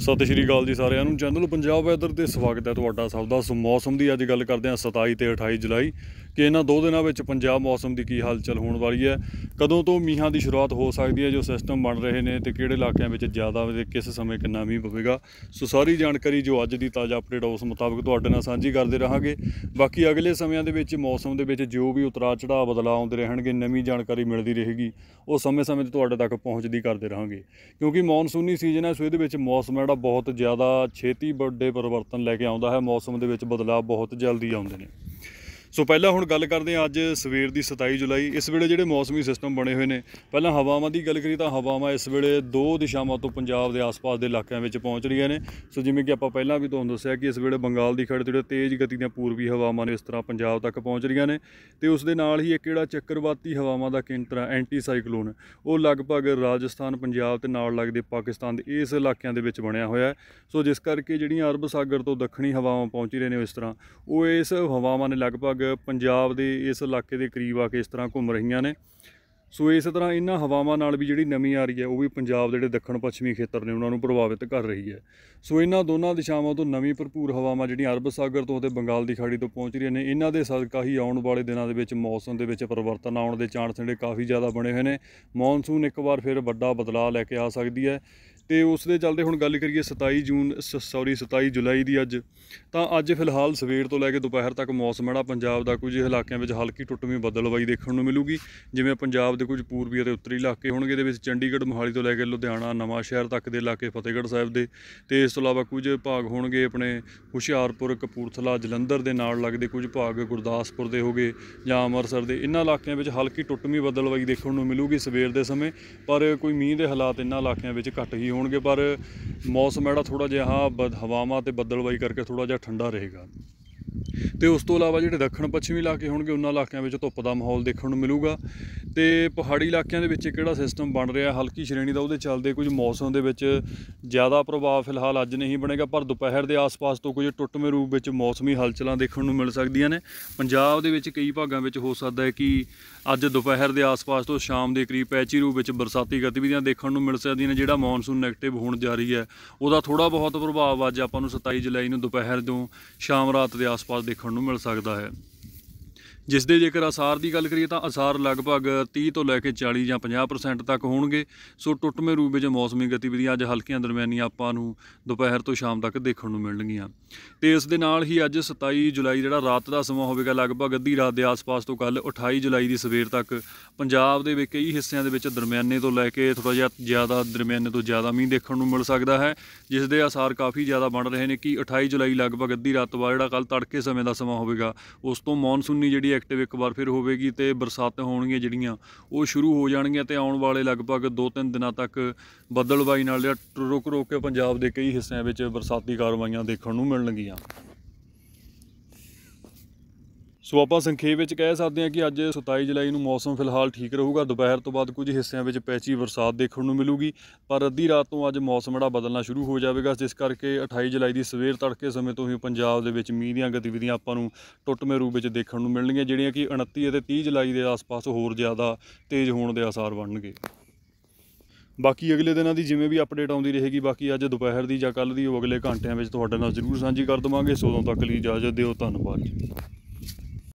ਸਤਿ ਸ਼੍ਰੀ ਅਕਾਲ ਜੀ ਸਾਰਿਆਂ ਨੂੰ ਚੈਨਲ ਪੰਜਾਬ ਵੈਦਰ ਤੇ ਸਵਾਗਤ ਹੈ ਤੁਹਾਡਾ ਸਭ ਦਾ ਸੋ ਮੌਸਮ ਦੀ ਅੱਜ ਗੱਲ ਕਰਦੇ ਹਾਂ 27 ਤੇ 28 ਜੁਲਾਈ ਕਿ ਇਹਨਾਂ ਦੋ ਦਿਨਾਂ ਵਿੱਚ ਪੰਜਾਬ ਮੌਸਮ ਦੀ ਕੀ ਹਲਚਲ ਹੋਣ ਵਾਲੀ ਹੈ ਕਦੋਂ ਤੋਂ ਮੀਂਹਾਂ ਦੀ ਸ਼ੁਰੂਆਤ ਹੋ ਸਕਦੀ ਹੈ ਜੋ ਸਿਸਟਮ ਬਣ ਰਹੇ ਨੇ ਤੇ ਕਿਹੜੇ ਇਲਾਕਿਆਂ ਵਿੱਚ ਜ਼ਿਆਦਾ ਤੇ ਕਿਸ ਸਮੇਂ ਕਿੰਨਾ ਮੀਂਹ ਪਵੇਗਾ ਸੋ ਸਾਰੀ ਜਾਣਕਾਰੀ ਜੋ ਅੱਜ ਦੀ ਤਾਜ਼ਾ ਅਪਡੇਟ ਉਸ ਮੁਤਾਬਕ ਤੁਹਾਡੇ ਨਾਲ ਸਾਂਝੀ ਕਰਦੇ ਰਹਾਂਗੇ ਬਾਕੀ ਅਗਲੇ ਸਮਿਆਂ ਦੇ ਵਿੱਚ ਮੌਸਮ ਦੇ ਵਿੱਚ ਜੋ ਵੀ ਉਤਰਾ ਚੜਾਅ ਬਦਲਾਅ ਆਉਂਦੇ ਰਹਿਣਗੇ ਨਵੀਂ ਜਾਣਕਾਰੀ ਮਿਲਦੀ ਰਹੇਗੀ ਉਹ ਸਮੇਂ-ਸਮੇਂ ਤੇ ਤੁਹਾਡੇ ਤੱਕ ਪਹੁੰਚਦੀ ਕਰਦੇ ਰਹਾਂਗੇ ਕਿਉਂਕਿ ਮੌਨਸੂਨੀ ਸੀਜ਼ਨ ਹੈ ਸੋ ਇਹਦੇ ਵਿੱਚ ਮੌਸਮ ਜਿਹੜਾ ਬਹੁਤ ਜ਼ਿਆਦਾ ਛੇਤੀ ਵੱਡੇ ਪਰਿਵਰਤਨ ਲੈ ਕੇ ਆਉਂਦਾ ਹੈ ਮੌਸਮ ਦੇ ਵਿੱਚ ਬਦਲਾਅ ਬਹੁਤ ਜਲਦੀ ਆਉਂਦੇ ਨੇ ਸੋ ਪਹਿਲਾਂ ਹੁਣ ਗੱਲ ਕਰਦੇ ਹਾਂ ਅੱਜ ਸਵੇਰ ਦੀ 27 ਜੁਲਾਈ ਇਸ ਵੇਲੇ ਜਿਹੜੇ ਮੌਸਮੀ ਸਿਸਟਮ ਬਣੇ ਹੋਏ ਨੇ ਪਹਿਲਾਂ ਹਵਾਵਾਂ ਦੀ ਗੱਲ ਕਰੀ ਤਾਂ ਹਵਾਵਾਂ ਇਸ ਵੇਲੇ ਦੋ ਦਿਸ਼ਾਵਾਂ ਤੋਂ ਪੰਜਾਬ ਦੇ ਆਸ-ਪਾਸ ਦੇ ਇਲਾਕਿਆਂ ਵਿੱਚ ਪਹੁੰਚ ਰਹੀਆਂ ਨੇ ਸੋ ਜਿਵੇਂ ਕਿ ਆਪਾਂ ਪਹਿਲਾਂ ਵੀ ਤੁਹਾਨੂੰ ਦੱਸਿਆ ਕਿ ਇਸ ਵੇਲੇ ਬੰਗਾਲ ਦੀ ਖਾੜੀ ਜਿਹੜੇ ਤੇਜ਼ ਗਤੀ ਦੀਆਂ ਪੂਰਬੀ ਹਵਾਵਾਂ ਨੇ ਇਸ ਤਰ੍ਹਾਂ ਪੰਜਾਬ ਤੱਕ ਪਹੁੰਚ ਰਹੀਆਂ ਨੇ ਤੇ ਉਸ ਦੇ ਨਾਲ ਹੀ ਇੱਕ ਜਿਹੜਾ ਚੱਕਰਵਾਤੀ ਹਵਾਵਾਂ ਦਾ ਕੇਂਦਰ ਐਂਟੀ ਸਾਈਕਲੋਨ ਉਹ ਲਗਭਗ ਰਾਜਸਥਾਨ ਪੰਜਾਬ ਤੇ ਨਾਲ ਲੱਗਦੇ ਪਾਕਿਸਤਾਨ ਦੇ ਇਸ ਇਲਾਕਿਆਂ ਦੇ ਵਿੱਚ ਬਣਿਆ ਹੋਇਆ ਹੈ ਸੋ ਜਿਸ ਕਰਕੇ ਜਿਹੜੀਆਂ ਅਰਬ ਸਾਗਰ ਤੋਂ ਦੱਖਣੀ ਹਵਾਵਾਂ ਪਹੁੰਚ ਰਹੀਆਂ ਨੇ ਇਸ ਤਰ੍ਹਾਂ ਉਹ ਇਸ ਹਵਾਵਾਂ ਨੇ ਲਗਭਗ ਪੰਜਾਬ ਦੇ ਇਸ ਇਲਾਕੇ ਦੇ ਕਰੀਬ ਆ ਕੇ ਇਸ ਤਰ੍ਹਾਂ ਘੁੰਮ ਰਹੀਆਂ ਨੇ ਸੋ ਇਸ ਤਰ੍ਹਾਂ ਇਹਨਾਂ ਹਵਾਵਾਂ ਨਾਲ ਵੀ ਜਿਹੜੀ ਨਮੀ ਆ ਰਹੀ ਹੈ ਉਹ ਵੀ ਪੰਜਾਬ ਦੇ ਜਿਹੜੇ ਦੱਖਣ ਪੱਛਮੀ ਖੇਤਰ ਨੇ ਉਹਨਾਂ ਨੂੰ ਪ੍ਰਭਾਵਿਤ ਕਰ ਰਹੀ ਹੈ ਸੋ ਇਹਨਾਂ ਦੋਨਾਂ ਦਿਸ਼ਾਵਾਂ ਤੋਂ ਨਵੀਂ ਭਰਪੂਰ ਹਵਾਵਾਂ ਜਿਹੜੀਆਂ ਅਰਬ ਸਾਗਰ ਤੋਂ ਤੇ ਬੰਗਾਲ ਦੀ ਖਾੜੀ ਤੋਂ ਪਹੁੰਚ ਰਹੀਆਂ ਨੇ ਇਹਨਾਂ ਦੇ ਸਦਕਾ ਹੀ ਆਉਣ ਵਾਲੇ ਦਿਨਾਂ ਦੇ ਵਿੱਚ ਮੌਸਮ ਦੇ ਵਿੱਚ ਪਰਿਵਰਤਨ ਆਉਣ ਦੇ ਚਾਂਸ ਜਿਹੜੇ ਕਾਫੀ ਜ਼ਿਆਦਾ ਬਣੇ ਹੋਏ ਨੇ ਮੌਨਸੂਨ ਇੱਕ ਵਾਰ ਫਿਰ ਵੱਡਾ ਬਦਲਾਅ ਲੈ ਕੇ ਆ ਸਕਦੀ ਹੈ ਤੇ ਉਸ ਦੇ ਚੱਲਦੇ ਹੁਣ ਗੱਲ ਕਰੀਏ 27 ਜੂਨ ਸੌਰੀ 27 ਜੁਲਾਈ ਦੀ ਅੱਜ ਤਾਂ ਅੱਜ ਫਿਲਹਾਲ ਸਵੇਰ ਤੋਂ ਲੈ ਕੇ ਦੁਪਹਿਰ ਤੱਕ ਮੌਸਮ ਜਿਹੜਾ ਪੰਜਾਬ ਦਾ ਕੁਝ ਇਲਾਕਿਆਂ ਵਿੱਚ ਹਲਕੀ ਟੁੱਟਵੀਂ ਬੱਦਲਬਾਈ ਦੇਖਣ ਨੂੰ ਮਿਲੂਗੀ ਜਿਵੇਂ ਪੰਜਾਬ ਦੇ ਕੁਝ ਪੂਰਬੀ ਅਤੇ ਉੱਤਰੀ ਇਲਾਕੇ ਹੋਣਗੇ ਇਹਦੇ ਵਿੱਚ ਚੰਡੀਗੜ੍ਹ ਮੋਹਾਲੀ ਤੋਂ ਲੈ ਕੇ ਲੁਧਿਆਣਾ ਨਵਾਂ ਸ਼ਹਿਰ ਤੱਕ ਦੇ ਇਲਾਕੇ ਫਤਿਹਗੜ੍ਹ ਸਾਹਿਬ ਦੇ ਤੇ ਇਸ ਤੋਂ ਇਲਾਵਾ ਕੁਝ ਭਾਗ ਹੋਣਗੇ ਆਪਣੇ ਹੁਸ਼ਿਆਰਪੁਰ ਕਪੂਰਥਲਾ ਜਲੰਧਰ ਦੇ ਨਾਲ ਲੱਗਦੇ ਕੁਝ ਭਾਗ ਗੁਰਦਾਸਪੁਰ ਦੇ ਹੋਗੇ ਜਾਂ ਅੰਮ੍ਰਿਤਸਰ ਦੇ ਇਨ੍ਹਾਂ ਇਲਾਕਿਆਂ ਵਿੱਚ ਹਲਕੀ ਟੁੱਟਵੀਂ ਬੱਦਲਬਾਈ ਦੇਖਣ ਨੂੰ ਮਿਲੂਗੀ ਸਵੇਰ ਦੇ ਸਮੇਂ ਪਰ ਕੋਈ ਮੀਂਹ ਦੇ ਹਾਲਾਤ ਇਨ੍ਹਾਂ ਇਲਾਕਿਆਂ ਵਿੱਚ ਘੱਟ ਹੀ ਹੋਣਗੇ ਪਰ ਮੌਸਮ ਜਿਹੜਾ ਥੋੜਾ ਜਿਹਾ ਹਵਾਵਾਂ ਤੇ ਬੱਦਲਬਾਈ ਕਰਕੇ ਥੋੜਾ ਜਿਹਾ ਠੰਡਾ ਰਹੇਗਾ ਤੇ ਉਸ ਤੋਂ ਇਲਾਵਾ ਜਿਹੜੇ ਦੱਖਣ ਪੱਛਮੀ ਇਲਾਕੇ ਹੋਣਗੇ ਉਹਨਾਂ ਇਲਾਕਿਆਂ ਵਿੱਚ ਧੁੱਪ ਦਾ ਮਾਹੌਲ ਦੇਖਣ ਨੂੰ ਮਿਲੂਗਾ ਤੇ ਪਹਾੜੀ ਇਲਾਕਿਆਂ ਦੇ ਵਿੱਚ ਕਿਹੜਾ ਸਿਸਟਮ ਬਣ ਰਿਹਾ ਹਲਕੀ ਸ਼੍ਰੇਣੀ ਦਾ ਉਹਦੇ ਚੱਲਦੇ ਕੁਝ ਮੌਸਮ ਦੇ ਵਿੱਚ ਜ਼ਿਆਦਾ ਪ੍ਰਭਾਵ ਫਿਲਹਾਲ ਅੱਜ ਨਹੀਂ ਬਣੇਗਾ ਪਰ ਦੁਪਹਿਰ ਦੇ ਆਸ-ਪਾਸ ਤੋਂ ਕੁਝ ਟੁੱਟਵੇਂ ਰੂਪ ਵਿੱਚ ਮੌਸਮੀ ਹਲਚਲਾਂ ਦੇਖਣ ਨੂੰ ਮਿਲ ਸਕਦੀਆਂ ਨੇ ਪੰਜਾਬ ਦੇ ਵਿੱਚ ਕਈ ਭਾਗਾਂ ਵਿੱਚ ਹੋ ਸਕਦਾ ਹੈ ਕਿ ਅੱਜ ਦੁਪਹਿਰ ਦੇ ਆਸ-ਪਾਸ ਤੋਂ ਸ਼ਾਮ ਦੇ ਕਰੀਬ ਪੈਚੀ ਰੂਪ ਵਿੱਚ ਬਰਸਾਤੀ ਗਤੀਵਿਧੀਆਂ ਦੇਖਣ ਨੂੰ ਮਿਲ ਸਕਦੀਆਂ ਨੇ ਜਿਹੜਾ ਮੌਨਸੂਨ ਨੈਗੇਟਿਵ ਹੋਣ ਜਾ ਰਹੀ ਹੈ ਉਹਦਾ ਥੋੜਾ ਬਹੁਤ ਪ੍ਰਭਾਵ ਅੱਜ ਆਪਾਂ ਨੂੰ 27 ਜੁਲਾਈ ਨੂੰ ਦੁਪਹਿਰ ਤੋਂ ਸ਼ਾਮ ਰਾਤ ਦੇ ਆਸ ਆਸ-ਪਾਸ ਦੇਖਣ ਨੂੰ ਮਿਲ ਸਕਦਾ ਹੈ ਜਿਸ ਦੇ ਜੇਕਰ ਅਸਾਰ ਦੀ ਗੱਲ ਕਰੀਏ ਤਾਂ ਅਸਾਰ ਲਗਭਗ 30 ਤੋਂ ਲੈ ਕੇ 40 ਜਾਂ 50% ਤੱਕ ਹੋਣਗੇ ਸੋ ਟੁੱਟਵੇਂ ਰੂਪ ਵਿੱਚ ਮੌਸਮੀ ਗਤੀਵਿਧੀਆਂ ਅੱਜ ਹਲਕੀਆਂ ਦਰਮਿਆਨੀਆਂ ਆਪਾਂ ਨੂੰ ਦੁਪਹਿਰ ਤੋਂ ਸ਼ਾਮ ਤੱਕ ਦੇਖਣ ਨੂੰ ਮਿਲਣਗੀਆਂ ਤੇ ਇਸ ਦੇ ਨਾਲ ਹੀ ਅੱਜ 27 ਜੁਲਾਈ ਜਿਹੜਾ ਰਾਤ ਦਾ ਸਮਾਂ ਹੋਵੇਗਾ ਲਗਭਗ ਅੱਧੀ ਰਾਤ ਦੇ ਆਸ-ਪਾਸ ਤੋਂ ਕੱਲ 28 ਜੁਲਾਈ ਦੀ ਸਵੇਰ ਤੱਕ ਪੰਜਾਬ ਦੇ ਵਿੱਚ ਕਈ ਹਿੱਸਿਆਂ ਦੇ ਵਿੱਚ ਦਰਮਿਆਨੇ ਤੋਂ ਲੈ ਕੇ ਥੋੜਾ ਜਿਹਾ ਜ਼ਿਆਦਾ ਦਰਮਿਆਨੇ ਤੋਂ ਜ਼ਿਆਦਾ ਮੀਂਹ ਦੇਖਣ ਨੂੰ ਮਿਲ ਸਕਦਾ ਹੈ ਜਿਸ ਦੇ ਅਸਾਰ ਕਾਫੀ ਜ਼ਿਆਦਾ ਬਣ ਰਹੇ ਨੇ ਕਿ 28 ਜੁਲਾਈ ਲਗਭਗ ਅੱਧੀ ਰਾਤ ਤੋਂ ਬਾਅਦ ਜਿਹੜਾ ਕੱਲ ਤੜਕੇ ਸਮੇਂ ਦਾ ਸਮਾਂ ਹੋਵੇਗਾ ਉਸ ਤੋਂ ਮੌਨਸੂਨੀ ਜਿਹੜੀ ਐਕਟਿਵ ਇੱਕ ਵਾਰ ਫਿਰ ਹੋਵੇਗੀ ਤੇ ਬਰਸਾਤ ਹੋਣਗੀਆਂ ਜਿਹੜੀਆਂ ਉਹ ਸ਼ੁਰੂ ਹੋ ਜਾਣਗੀਆਂ ਤੇ ਆਉਣ ਵਾਲੇ ਲਗਭਗ 2-3 ਦਿਨਾਂ ਤੱਕ ਬੱਦਲਬਾਈ ਨਾਲ ਰੁਕ ਰੁਕ ਕੇ ਪੰਜਾਬ ਦੇ ਕਈ ਹਿੱਸਿਆਂ ਵਿੱਚ ਬਰਸਾਤੀ ਕਾਰਵਾਈਆਂ ਦੇਖਣ ਨੂੰ ਮਿਲਣਗੀਆਂ ਸੋ ਆਪਾਂ ਸੰਖੇਪ ਵਿੱਚ ਕਹਿ ਸਕਦੇ ਹਾਂ ਕਿ ਅੱਜ 27 ਜੁਲਾਈ ਨੂੰ ਮੌਸਮ ਫਿਲਹਾਲ ਠੀਕ ਰਹੂਗਾ ਦੁਪਹਿਰ ਤੋਂ ਬਾਅਦ ਕੁਝ ਹਿੱਸਿਆਂ ਵਿੱਚ ਪੈਚੀ ਬਰਸਾਤ ਦੇਖਣ ਨੂੰ ਮਿਲੂਗੀ ਪਰ ਅੱਧੀ ਰਾਤ ਤੋਂ ਅੱਜ ਮੌਸਮ ਜਿਹੜਾ ਬਦਲਣਾ ਸ਼ੁਰੂ ਹੋ ਜਾਵੇਗਾ ਜਿਸ ਕਰਕੇ 28 ਜੁਲਾਈ ਦੀ ਸਵੇਰ ਤੜਕੇ ਸਮੇਂ ਤੋਂ ਹੀ ਪੰਜਾਬ ਦੇ ਵਿੱਚ ਮੀਂਹ ਦੀਆਂ ਗਤੀਵਿਧੀਆਂ ਆਪਾਂ ਨੂੰ ਟੁੱਟਵੇਂ ਰੂਪ ਵਿੱਚ ਦੇਖਣ ਨੂੰ ਮਿਲਣਗੀਆਂ ਜਿਹੜੀਆਂ ਕਿ 29 ਅਤੇ 30 ਜੁਲਾਈ ਦੇ ਆਸ-ਪਾਸ ਹੋਰ ਜ਼ਿਆਦਾ ਤੇਜ਼ ਹੋਣ ਦੇ ਆਸਾਰ ਬਣਨਗੇ ਬਾਕੀ ਅਗਲੇ ਦਿਨਾਂ ਦੀ ਜਿਵੇਂ ਵੀ ਅਪਡੇਟ ਆਉਂਦੀ ਰਹੇਗੀ ਬਾਕੀ ਅੱਜ ਦੁਪਹਿਰ ਦੀ ਜਾਂ ਕੱਲ ਦੀ ਉਹ ਅਗਲੇ ਘੰਟਿਆਂ ਵਿੱਚ ਤੁਹਾਡੇ ਨਾਲ ਜ਼ਰੂਰ ਸਾਂਝੀ ਕਰ ਦਵਾਂਗੇ ਸੋ ਤੋਂ ਤੱਕ ਲਈ ਇਜਾਜ਼ਤ ਦਿਓ ਧੰਨਵਾਦ